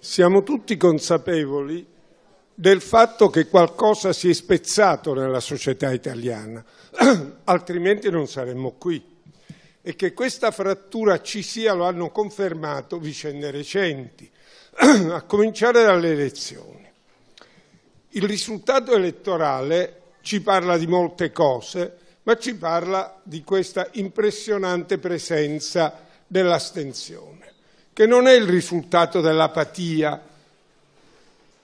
Siamo tutti consapevoli del fatto che qualcosa si è spezzato nella società italiana, altrimenti non saremmo qui. E che questa frattura ci sia lo hanno confermato vicende recenti, a cominciare dalle elezioni. Il risultato elettorale ci parla di molte cose, ma ci parla di questa impressionante presenza dell'astensione, che non è il risultato dell'apatia,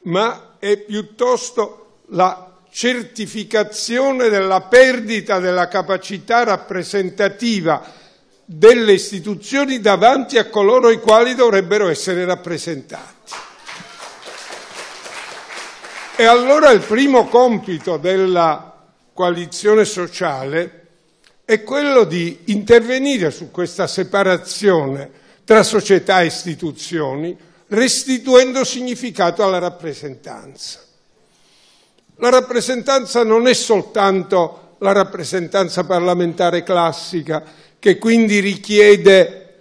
ma è piuttosto la certificazione della perdita della capacità rappresentativa delle istituzioni davanti a coloro i quali dovrebbero essere rappresentati. E allora il primo compito della coalizione sociale è quello di intervenire su questa separazione tra società e istituzioni restituendo significato alla rappresentanza. La rappresentanza non è soltanto la rappresentanza parlamentare classica che quindi richiede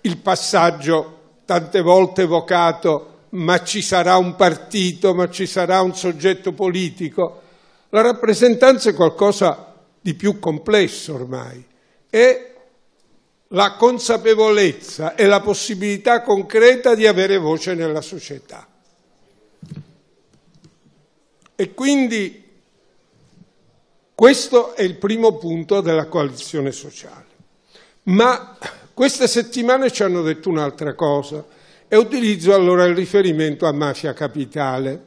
il passaggio tante volte evocato ma ci sarà un partito, ma ci sarà un soggetto politico, la rappresentanza è qualcosa di più complesso ormai, è la consapevolezza e la possibilità concreta di avere voce nella società. E quindi questo è il primo punto della coalizione sociale. Ma queste settimane ci hanno detto un'altra cosa e utilizzo allora il riferimento a Mafia Capitale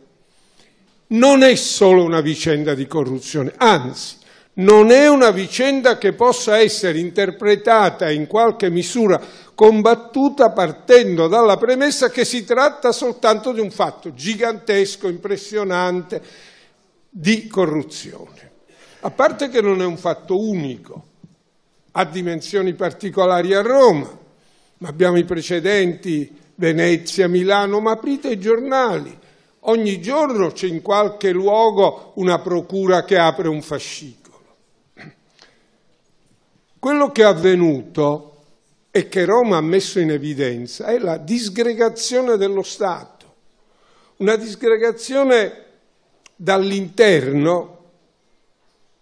non è solo una vicenda di corruzione, anzi non è una vicenda che possa essere interpretata e in qualche misura combattuta partendo dalla premessa che si tratta soltanto di un fatto gigantesco, impressionante di corruzione. A parte che non è un fatto unico, ha dimensioni particolari a Roma, ma abbiamo i precedenti Venezia, Milano, ma aprite i giornali, Ogni giorno c'è in qualche luogo una procura che apre un fascicolo. Quello che è avvenuto e che Roma ha messo in evidenza è la disgregazione dello Stato, una disgregazione dall'interno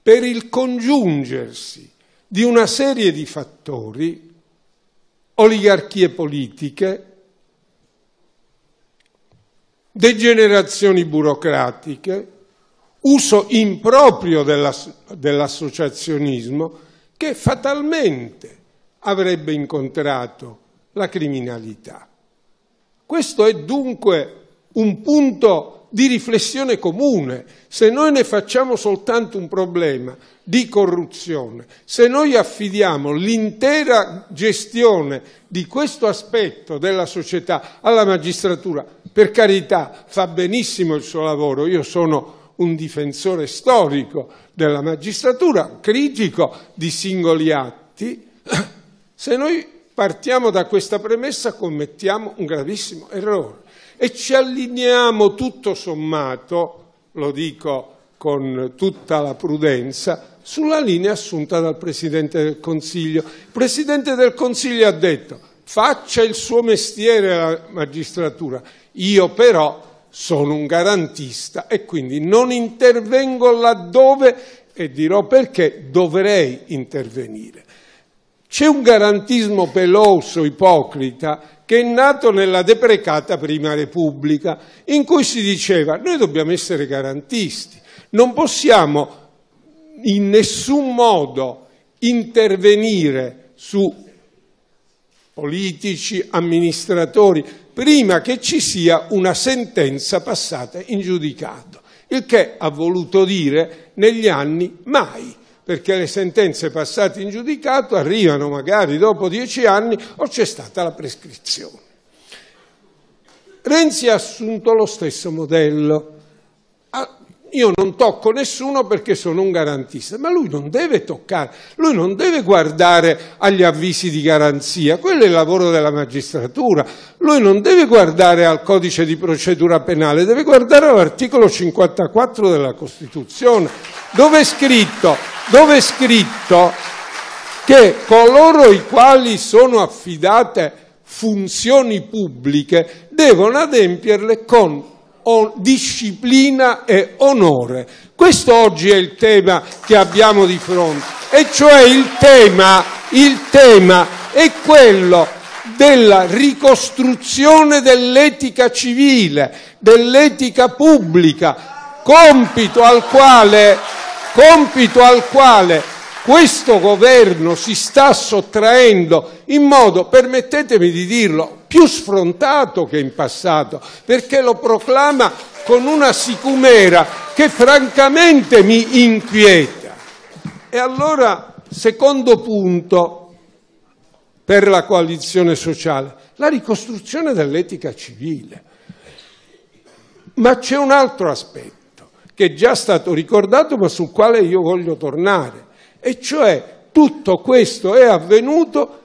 per il congiungersi di una serie di fattori, oligarchie politiche, degenerazioni burocratiche, uso improprio dell'associazionismo che fatalmente avrebbe incontrato la criminalità. Questo è dunque un punto di riflessione comune. Se noi ne facciamo soltanto un problema di corruzione, se noi affidiamo l'intera gestione di questo aspetto della società alla magistratura, per carità fa benissimo il suo lavoro, io sono un difensore storico della magistratura, critico di singoli atti, se noi partiamo da questa premessa commettiamo un gravissimo errore e ci allineiamo tutto sommato, lo dico con tutta la prudenza, sulla linea assunta dal Presidente del Consiglio. Il Presidente del Consiglio ha detto faccia il suo mestiere la magistratura, io però sono un garantista e quindi non intervengo laddove, e dirò perché, dovrei intervenire. C'è un garantismo peloso, ipocrita, che è nato nella deprecata Prima Repubblica, in cui si diceva noi dobbiamo essere garantisti, non possiamo in nessun modo intervenire su politici, amministratori, prima che ci sia una sentenza passata in giudicato, il che ha voluto dire negli anni mai perché le sentenze passate in giudicato arrivano magari dopo dieci anni o c'è stata la prescrizione. Renzi ha assunto lo stesso modello io non tocco nessuno perché sono un garantista, ma lui non deve toccare, lui non deve guardare agli avvisi di garanzia, quello è il lavoro della magistratura, lui non deve guardare al codice di procedura penale, deve guardare all'articolo 54 della Costituzione, dove è scritto, dove è scritto che coloro i quali sono affidate funzioni pubbliche devono adempierle con disciplina e onore. Questo oggi è il tema che abbiamo di fronte, e cioè il tema, il tema è quello della ricostruzione dell'etica civile, dell'etica pubblica, compito al quale, compito al quale questo governo si sta sottraendo in modo, permettetemi di dirlo, più sfrontato che in passato, perché lo proclama con una sicumera che francamente mi inquieta. E allora, secondo punto per la coalizione sociale, la ricostruzione dell'etica civile. Ma c'è un altro aspetto che è già stato ricordato ma sul quale io voglio tornare, e cioè tutto questo è avvenuto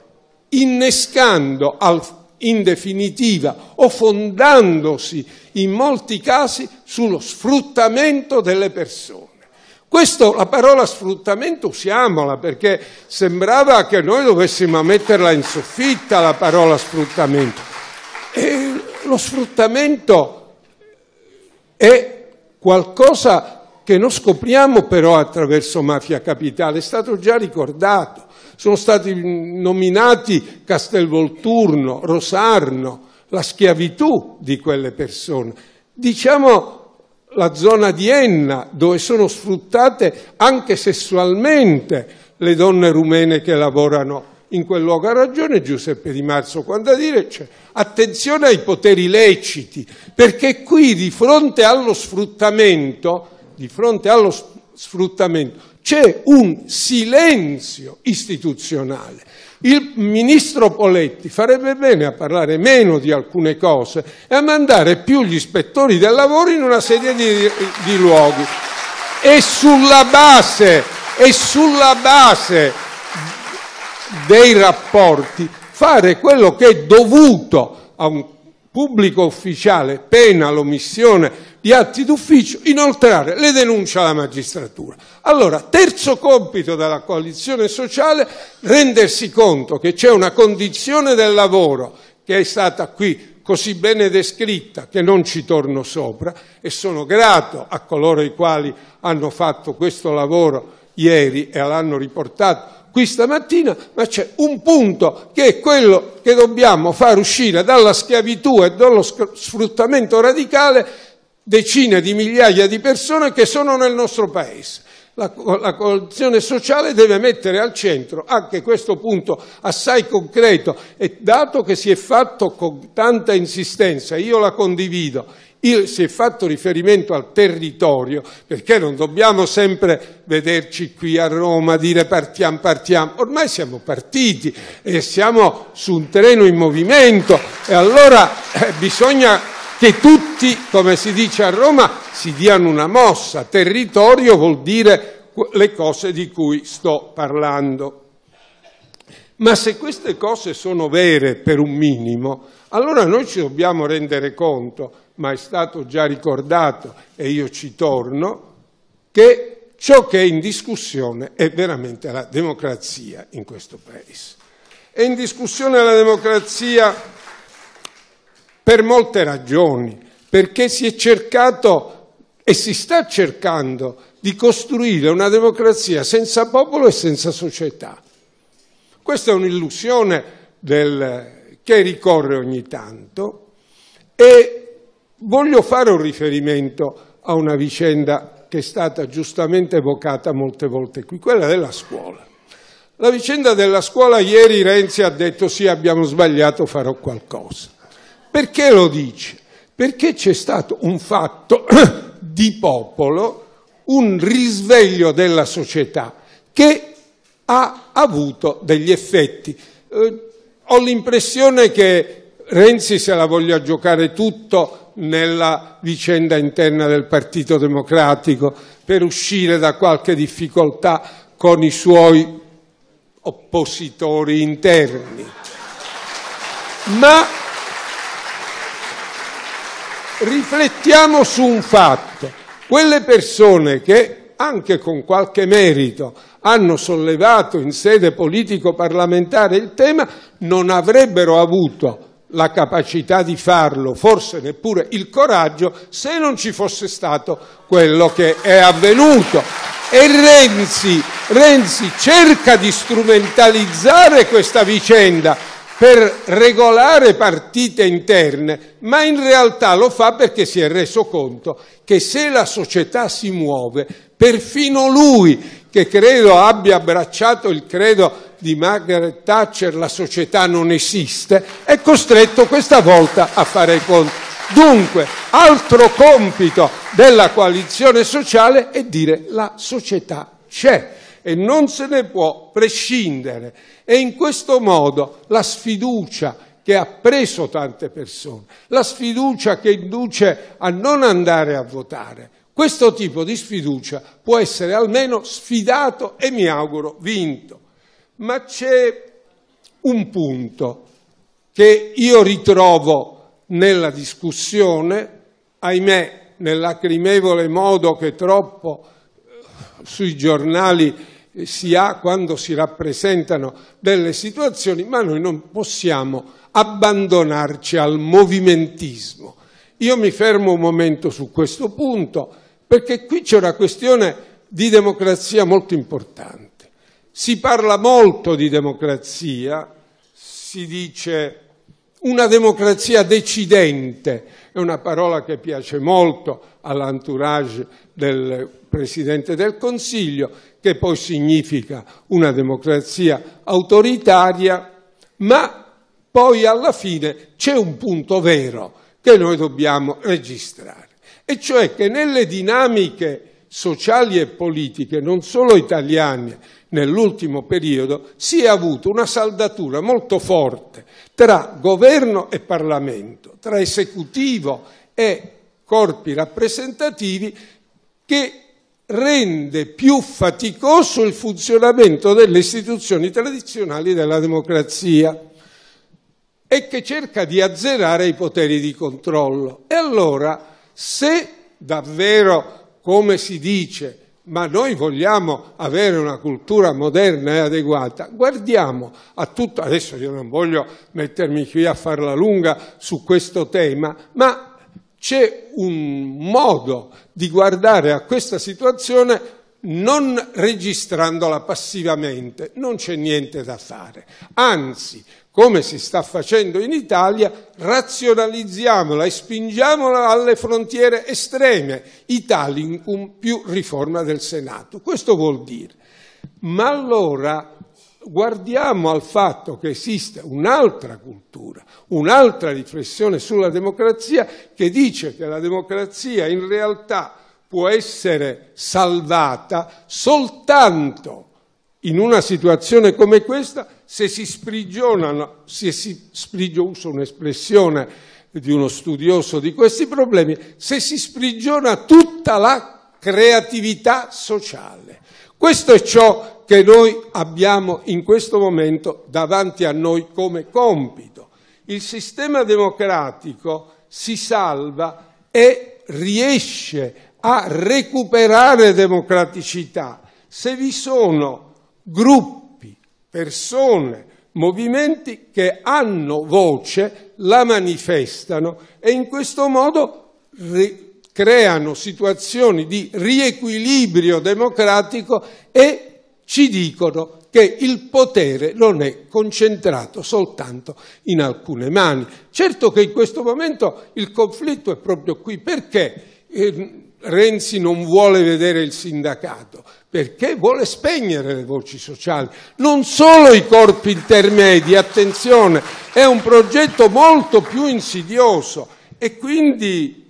innescando al in definitiva o fondandosi in molti casi sullo sfruttamento delle persone. Questo, la parola sfruttamento usiamola perché sembrava che noi dovessimo metterla in soffitta la parola sfruttamento. E lo sfruttamento è qualcosa che non scopriamo però attraverso Mafia Capitale, è stato già ricordato sono stati nominati Castelvolturno, Rosarno, la schiavitù di quelle persone. Diciamo la zona di Enna, dove sono sfruttate anche sessualmente le donne rumene che lavorano in quel luogo. Ha ragione Giuseppe Di Marzo quando a dire cioè, attenzione ai poteri leciti, perché qui di fronte allo sfruttamento, di fronte allo sfruttamento c'è un silenzio istituzionale. Il ministro Poletti farebbe bene a parlare meno di alcune cose e a mandare più gli ispettori del lavoro in una serie di, di luoghi. E sulla base, e sulla base dei rapporti fare quello che è dovuto a un pubblico ufficiale, pena l'omissione di atti d'ufficio, inoltrare le denunce alla magistratura. Allora, terzo compito della coalizione sociale, rendersi conto che c'è una condizione del lavoro che è stata qui così bene descritta che non ci torno sopra e sono grato a coloro i quali hanno fatto questo lavoro ieri e l'hanno riportato qui stamattina, ma c'è un punto che è quello che dobbiamo far uscire dalla schiavitù e dallo sfruttamento radicale decine di migliaia di persone che sono nel nostro Paese. La, la coalizione sociale deve mettere al centro anche questo punto assai concreto e dato che si è fatto con tanta insistenza, io la condivido, io, si è fatto riferimento al territorio, perché non dobbiamo sempre vederci qui a Roma, dire partiamo, partiamo. Ormai siamo partiti e siamo su un terreno in movimento e allora eh, bisogna che tutti, come si dice a Roma, si diano una mossa. Territorio vuol dire le cose di cui sto parlando. Ma se queste cose sono vere per un minimo, allora noi ci dobbiamo rendere conto, ma è stato già ricordato e io ci torno, che ciò che è in discussione è veramente la democrazia in questo Paese. È in discussione la democrazia per molte ragioni, perché si è cercato e si sta cercando di costruire una democrazia senza popolo e senza società. Questa è un'illusione del... che ricorre ogni tanto e voglio fare un riferimento a una vicenda che è stata giustamente evocata molte volte qui, quella della scuola. La vicenda della scuola ieri Renzi ha detto sì abbiamo sbagliato farò qualcosa. Perché lo dice? Perché c'è stato un fatto di popolo, un risveglio della società che ha avuto degli effetti. Eh, ho l'impressione che Renzi se la voglia giocare tutto nella vicenda interna del Partito Democratico per uscire da qualche difficoltà con i suoi oppositori interni. Ma riflettiamo su un fatto. Quelle persone che, anche con qualche merito, hanno sollevato in sede politico-parlamentare il tema, non avrebbero avuto la capacità di farlo, forse neppure il coraggio, se non ci fosse stato quello che è avvenuto. E Renzi, Renzi cerca di strumentalizzare questa vicenda per regolare partite interne, ma in realtà lo fa perché si è reso conto che se la società si muove, perfino lui, che credo abbia abbracciato il credo di Margaret Thatcher, la società non esiste, è costretto questa volta a fare conto. Dunque, altro compito della coalizione sociale è dire la società c'è e non se ne può prescindere. E in questo modo la sfiducia che ha preso tante persone, la sfiducia che induce a non andare a votare, questo tipo di sfiducia può essere almeno sfidato e mi auguro vinto. Ma c'è un punto che io ritrovo nella discussione, ahimè nel lacrimevole modo che troppo eh, sui giornali eh, si ha quando si rappresentano delle situazioni, ma noi non possiamo abbandonarci al movimentismo. Io mi fermo un momento su questo punto, perché qui c'è una questione di democrazia molto importante. Si parla molto di democrazia, si dice una democrazia decidente, è una parola che piace molto, all'entourage del Presidente del Consiglio, che poi significa una democrazia autoritaria, ma poi alla fine c'è un punto vero che noi dobbiamo registrare, e cioè che nelle dinamiche sociali e politiche, non solo italiane, nell'ultimo periodo si è avuta una saldatura molto forte tra governo e Parlamento, tra esecutivo e corpi rappresentativi che rende più faticoso il funzionamento delle istituzioni tradizionali della democrazia e che cerca di azzerare i poteri di controllo. E allora, se davvero, come si dice, ma noi vogliamo avere una cultura moderna e adeguata, guardiamo a tutto, adesso io non voglio mettermi qui a farla lunga su questo tema, ma c'è un modo di guardare a questa situazione non registrandola passivamente, non c'è niente da fare. Anzi, come si sta facendo in Italia, razionalizziamola e spingiamola alle frontiere estreme, Italicum più riforma del Senato. Questo vuol dire. Ma allora guardiamo al fatto che esiste un'altra cultura, un'altra riflessione sulla democrazia che dice che la democrazia in realtà può essere salvata soltanto in una situazione come questa se si sprigionano, se si sprigio, uso un'espressione di uno studioso di questi problemi, se si sprigiona tutta la creatività sociale. Questo è ciò che noi abbiamo in questo momento davanti a noi come compito. Il sistema democratico si salva e riesce a recuperare democraticità se vi sono gruppi, persone, movimenti che hanno voce, la manifestano e in questo modo creano situazioni di riequilibrio democratico e ci dicono che il potere non è concentrato soltanto in alcune mani. Certo che in questo momento il conflitto è proprio qui perché ehm, Renzi non vuole vedere il sindacato, perché vuole spegnere le voci sociali, non solo i corpi intermedi, attenzione, è un progetto molto più insidioso e quindi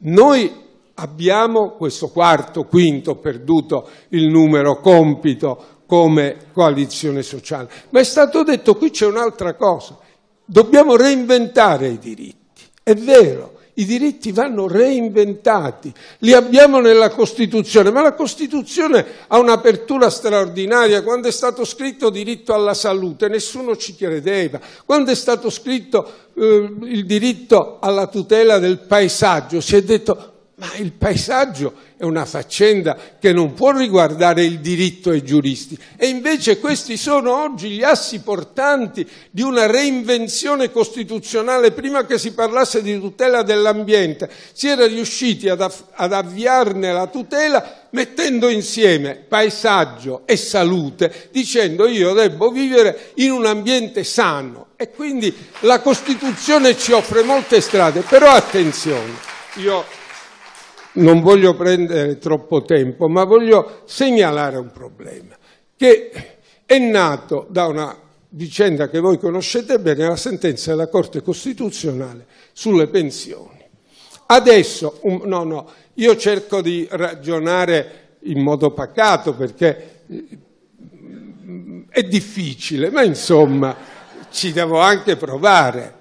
noi Abbiamo questo quarto, quinto, perduto il numero, compito come coalizione sociale. Ma è stato detto qui c'è un'altra cosa, dobbiamo reinventare i diritti, è vero. I diritti vanno reinventati, li abbiamo nella Costituzione, ma la Costituzione ha un'apertura straordinaria. Quando è stato scritto diritto alla salute nessuno ci credeva, quando è stato scritto eh, il diritto alla tutela del paesaggio si è detto ma il paesaggio è una faccenda che non può riguardare il diritto ai giuristi e invece questi sono oggi gli assi portanti di una reinvenzione costituzionale. Prima che si parlasse di tutela dell'ambiente si era riusciti ad, ad avviarne la tutela mettendo insieme paesaggio e salute, dicendo io debbo vivere in un ambiente sano e quindi la Costituzione ci offre molte strade, però attenzione, io non voglio prendere troppo tempo, ma voglio segnalare un problema che è nato da una vicenda che voi conoscete bene, la sentenza della Corte Costituzionale sulle pensioni. Adesso, um, no, no, io cerco di ragionare in modo pacato perché mm, è difficile, ma insomma ci devo anche provare.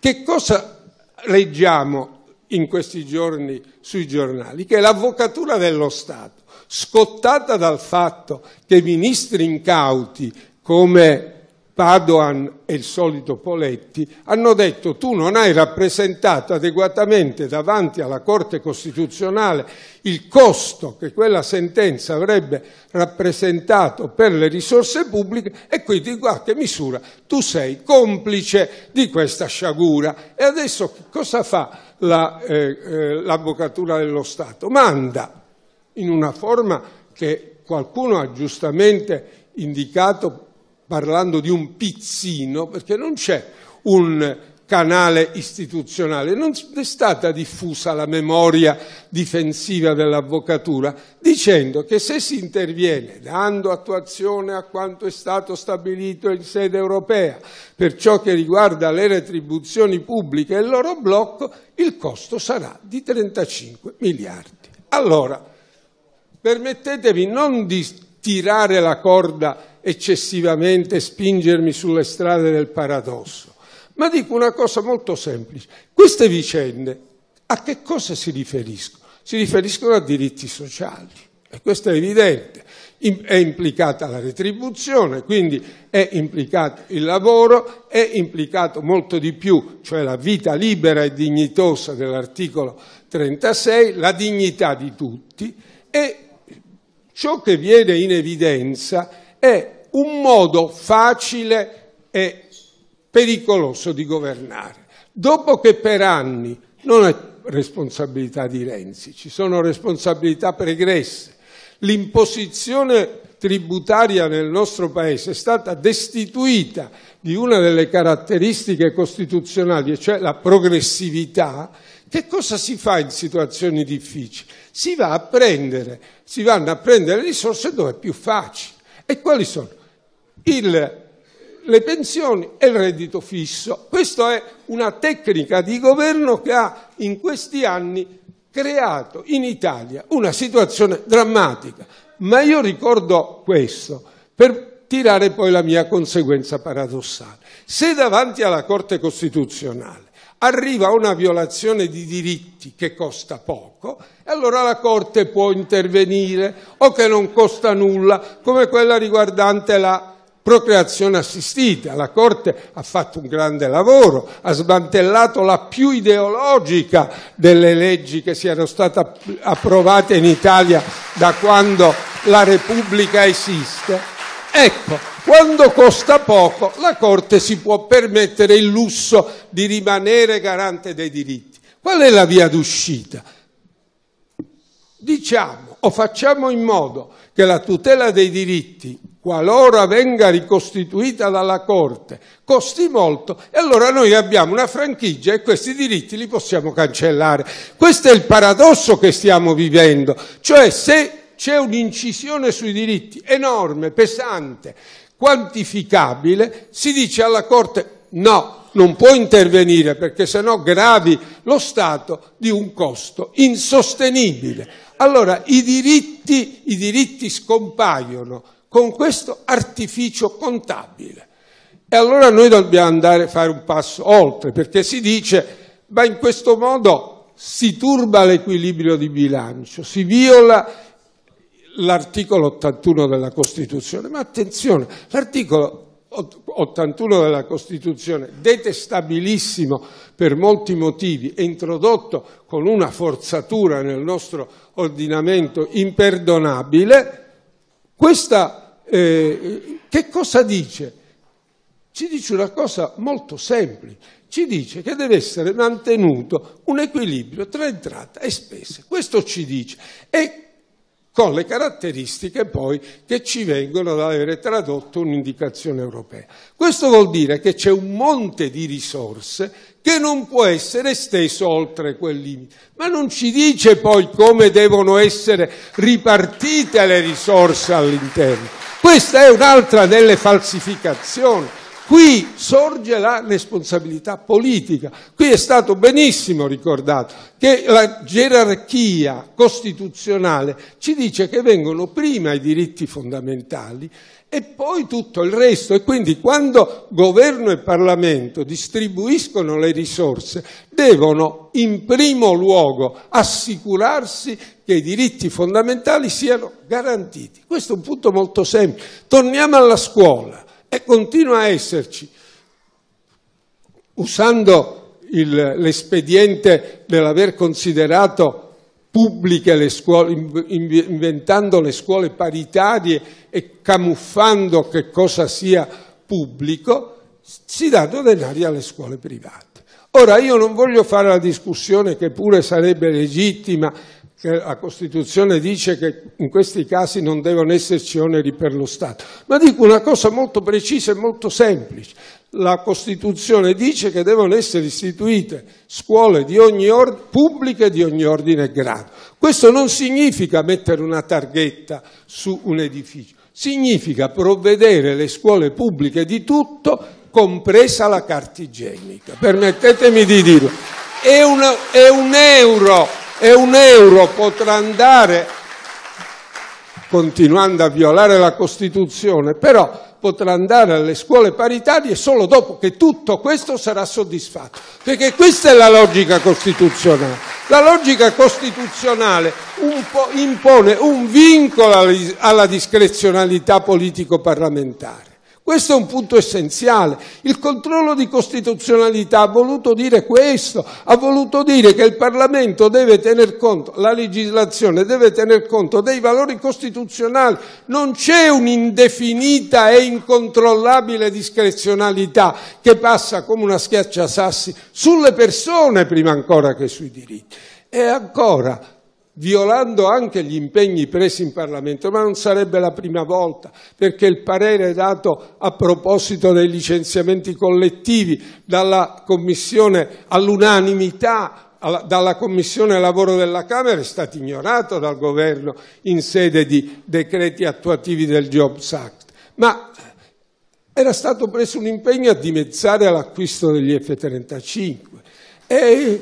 Che cosa leggiamo in questi giorni sui giornali, che l'avvocatura dello Stato, scottata dal fatto che ministri incauti come Padoan e il solito Poletti hanno detto tu non hai rappresentato adeguatamente davanti alla Corte Costituzionale il costo che quella sentenza avrebbe rappresentato per le risorse pubbliche e quindi in qualche misura tu sei complice di questa sciagura. E adesso cosa fa? l'avvocatura la, eh, eh dello Stato, manda in una forma che qualcuno ha giustamente indicato parlando di un pizzino, perché non c'è un canale istituzionale. Non è stata diffusa la memoria difensiva dell'avvocatura dicendo che se si interviene dando attuazione a quanto è stato stabilito in sede europea per ciò che riguarda le retribuzioni pubbliche e il loro blocco, il costo sarà di 35 miliardi. Allora, permettetemi non di tirare la corda eccessivamente spingermi sulle strade del paradosso ma dico una cosa molto semplice. Queste vicende a che cosa si riferiscono? Si riferiscono a diritti sociali, e questo è evidente. È implicata la retribuzione, quindi è implicato il lavoro, è implicato molto di più, cioè la vita libera e dignitosa dell'articolo 36, la dignità di tutti e ciò che viene in evidenza è un modo facile e pericoloso di governare. Dopo che per anni non è responsabilità di Renzi, ci sono responsabilità pregresse. L'imposizione tributaria nel nostro Paese è stata destituita di una delle caratteristiche costituzionali, cioè la progressività, che cosa si fa in situazioni difficili? Si, va a prendere, si vanno a prendere risorse dove è più facile. E quali sono? Il le pensioni e il reddito fisso. Questa è una tecnica di governo che ha in questi anni creato in Italia una situazione drammatica. Ma io ricordo questo per tirare poi la mia conseguenza paradossale. Se davanti alla Corte Costituzionale arriva una violazione di diritti che costa poco, allora la Corte può intervenire o che non costa nulla, come quella riguardante la procreazione assistita. La Corte ha fatto un grande lavoro, ha smantellato la più ideologica delle leggi che siano state approvate in Italia da quando la Repubblica esiste. Ecco, quando costa poco la Corte si può permettere il lusso di rimanere garante dei diritti. Qual è la via d'uscita? Diciamo o facciamo in modo che la tutela dei diritti qualora venga ricostituita dalla Corte, costi molto e allora noi abbiamo una franchigia e questi diritti li possiamo cancellare. Questo è il paradosso che stiamo vivendo, cioè se c'è un'incisione sui diritti enorme, pesante, quantificabile, si dice alla Corte no, non può intervenire perché sennò gravi lo Stato di un costo insostenibile. Allora i diritti, i diritti scompaiono con questo artificio contabile. E allora noi dobbiamo andare a fare un passo oltre, perché si dice, ma in questo modo si turba l'equilibrio di bilancio, si viola l'articolo 81 della Costituzione. Ma attenzione, l'articolo 81 della Costituzione, detestabilissimo per molti motivi, è introdotto con una forzatura nel nostro ordinamento imperdonabile, questa eh, che cosa dice? Ci dice una cosa molto semplice, ci dice che deve essere mantenuto un equilibrio tra entrata e spese. Questo ci dice. E con le caratteristiche poi che ci vengono ad avere tradotto un'indicazione europea. Questo vuol dire che c'è un monte di risorse che non può essere esteso oltre quel limite, ma non ci dice poi come devono essere ripartite le risorse all'interno. Questa è un'altra delle falsificazioni Qui sorge la responsabilità politica. Qui è stato benissimo ricordato che la gerarchia costituzionale ci dice che vengono prima i diritti fondamentali e poi tutto il resto. E quindi quando governo e Parlamento distribuiscono le risorse, devono in primo luogo assicurarsi che i diritti fondamentali siano garantiti. Questo è un punto molto semplice. Torniamo alla scuola e continua a esserci. Usando il, l'espediente dell'aver considerato pubbliche le scuole, inventando le scuole paritarie e camuffando che cosa sia pubblico, si danno denari alle scuole private. Ora io non voglio fare la discussione che pure sarebbe legittima che la Costituzione dice che in questi casi non devono esserci oneri per lo Stato, ma dico una cosa molto precisa e molto semplice. La Costituzione dice che devono essere istituite scuole di ogni ordine, pubbliche di ogni ordine e grado. Questo non significa mettere una targhetta su un edificio, significa provvedere le scuole pubbliche di tutto, compresa la carta igienica. Permettetemi di dirlo. È un, è un euro e un euro potrà andare, continuando a violare la Costituzione, però potrà andare alle scuole paritarie solo dopo che tutto questo sarà soddisfatto. Perché questa è la logica costituzionale. La logica costituzionale un impone un vincolo alla discrezionalità politico-parlamentare. Questo è un punto essenziale. Il controllo di costituzionalità ha voluto dire questo, ha voluto dire che il Parlamento deve tener conto, la legislazione deve tener conto dei valori costituzionali. Non c'è un'indefinita e incontrollabile discrezionalità che passa come una schiacciasassi sulle persone prima ancora che sui diritti. E ancora, violando anche gli impegni presi in Parlamento, ma non sarebbe la prima volta, perché il parere dato a proposito dei licenziamenti collettivi dalla Commissione all'unanimità dalla Commissione Lavoro della Camera è stato ignorato dal Governo in sede di decreti attuativi del Jobs Act, ma era stato preso un impegno a dimezzare l'acquisto degli F-35 e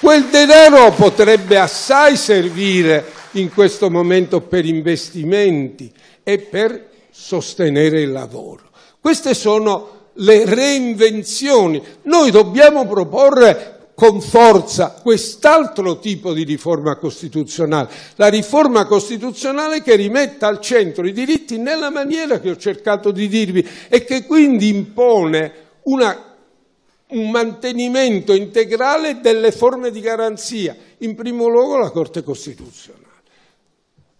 Quel denaro potrebbe assai servire in questo momento per investimenti e per sostenere il lavoro. Queste sono le reinvenzioni. Noi dobbiamo proporre con forza quest'altro tipo di riforma costituzionale, la riforma costituzionale che rimetta al centro i diritti nella maniera che ho cercato di dirvi e che quindi impone una un mantenimento integrale delle forme di garanzia, in primo luogo la Corte Costituzionale.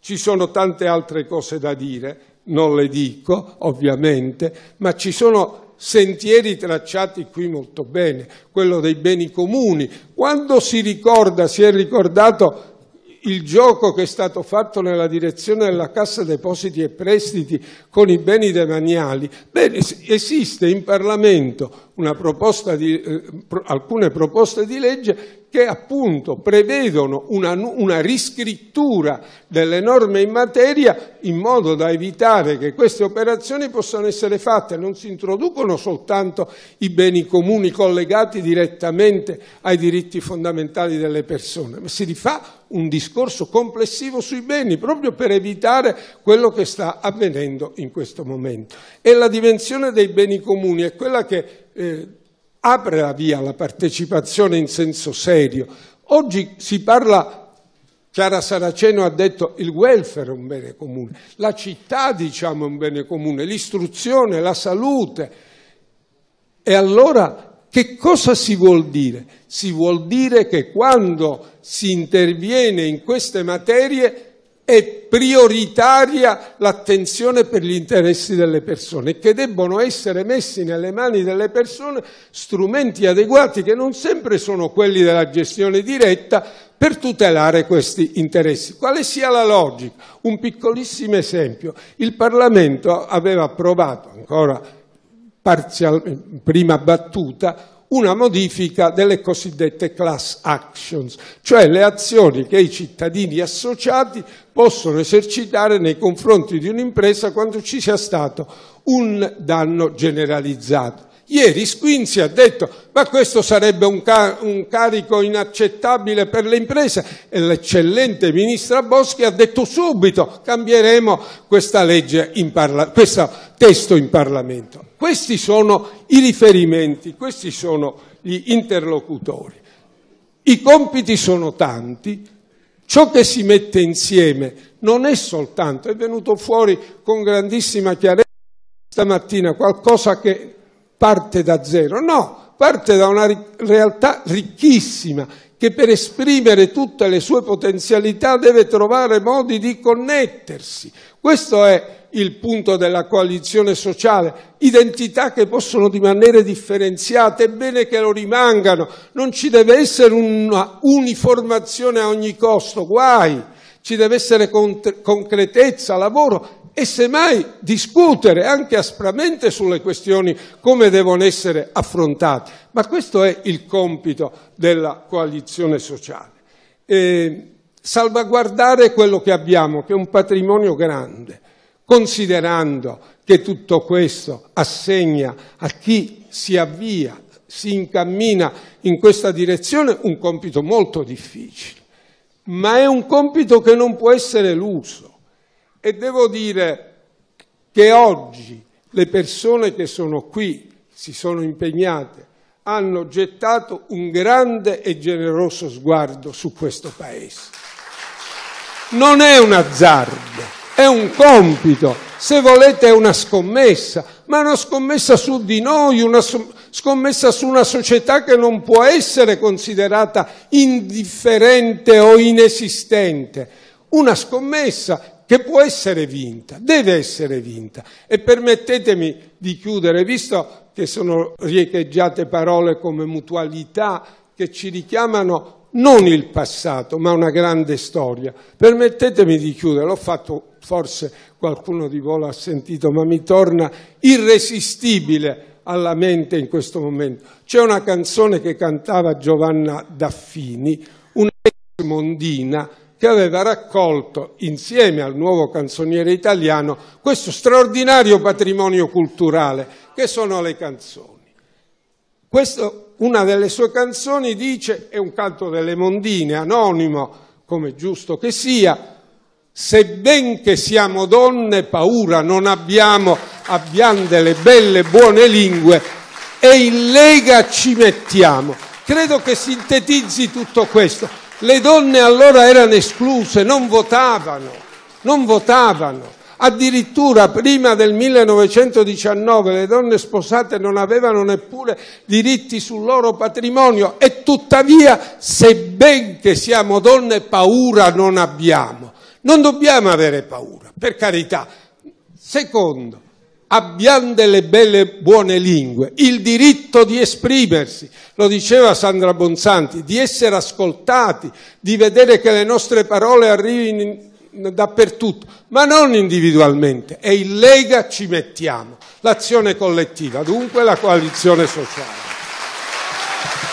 Ci sono tante altre cose da dire, non le dico ovviamente, ma ci sono sentieri tracciati qui molto bene, quello dei beni comuni. Quando si ricorda, si è ricordato il gioco che è stato fatto nella direzione della Cassa Depositi e Prestiti con i beni demaniali, beh, esiste in Parlamento di, eh, pro, alcune proposte di legge che appunto prevedono una, una, riscrittura delle norme in materia in modo da evitare che queste operazioni possano essere fatte, non si introducono soltanto i beni comuni collegati direttamente ai diritti fondamentali delle persone, ma si rifà un discorso complessivo sui beni proprio per evitare quello che sta avvenendo in questo momento. E la dimensione dei beni comuni è quella che eh, apre la via alla partecipazione in senso serio. Oggi si parla Chiara Saraceno ha detto il welfare è un bene comune, la città diciamo è un bene comune, l'istruzione, la salute. E allora che cosa si vuol dire? Si vuol dire che quando si interviene in queste materie è prioritaria l'attenzione per gli interessi delle persone e che debbono essere messi nelle mani delle persone strumenti adeguati che non sempre sono quelli della gestione diretta per tutelare questi interessi. Quale sia la logica? Un piccolissimo esempio. Il Parlamento aveva approvato ancora in prima battuta una modifica delle cosiddette class actions, cioè le azioni che i cittadini associati possono esercitare nei confronti di un'impresa quando ci sia stato un danno generalizzato. Ieri Squinzi ha detto ma questo sarebbe un, ca un, carico inaccettabile per le imprese e l'eccellente ministra Boschi ha detto subito cambieremo questa legge questo testo in Parlamento. Questi sono i riferimenti, questi sono gli interlocutori. I compiti sono tanti, Ciò che si mette insieme non è soltanto, è venuto fuori con grandissima chiarezza stamattina qualcosa che parte da zero, no, parte da una realtà ricchissima che per esprimere tutte le sue potenzialità deve trovare modi di connettersi. Questo è il punto della coalizione sociale, identità che possono rimanere differenziate, è bene che lo rimangano, non ci deve essere una uniformazione a ogni costo, guai, ci deve essere concretezza, lavoro e semmai discutere anche aspramente sulle questioni come devono essere affrontate. Ma questo è il compito della coalizione sociale. E salvaguardare quello che abbiamo, che è un patrimonio grande, considerando che tutto questo assegna a chi si avvia, si incammina in questa direzione un compito molto difficile, ma è un compito che non può essere l'uso. E devo dire che oggi le persone che sono qui, si sono impegnate, hanno gettato un grande e generoso sguardo su questo Paese. Non è un azzardo, è un compito, se volete è una scommessa, ma è una scommessa su di noi, una scommessa su una società che non può essere considerata indifferente o inesistente. Una scommessa che può essere vinta, deve essere vinta. E permettetemi di chiudere, visto che sono riecheggiate parole come mutualità che ci richiamano non il passato, ma una grande storia. Permettetemi di chiudere, l'ho fatto forse qualcuno di voi l'ha sentito, ma mi torna irresistibile alla mente in questo momento. C'è una canzone che cantava Giovanna Daffini, una ex mondina che aveva raccolto insieme al nuovo canzoniere italiano questo straordinario patrimonio culturale che sono le canzoni. Questo, una delle sue canzoni dice, è un canto delle mondine, anonimo, come giusto che sia, Sebben che siamo donne, paura non abbiamo, abbiamo delle belle buone lingue e in lega ci mettiamo. Credo che sintetizzi tutto questo. Le donne allora erano escluse, non votavano, non votavano. Addirittura prima del 1919 le donne sposate non avevano neppure diritti sul loro patrimonio e tuttavia, sebbene siamo donne, paura non abbiamo. Non dobbiamo avere paura, per carità. Secondo, abbiamo delle belle buone lingue, il diritto di esprimersi, lo diceva Sandra Bonsanti, di essere ascoltati, di vedere che le nostre parole arrivino in, dappertutto, ma non individualmente. E in Lega ci mettiamo, l'azione collettiva, dunque la coalizione sociale.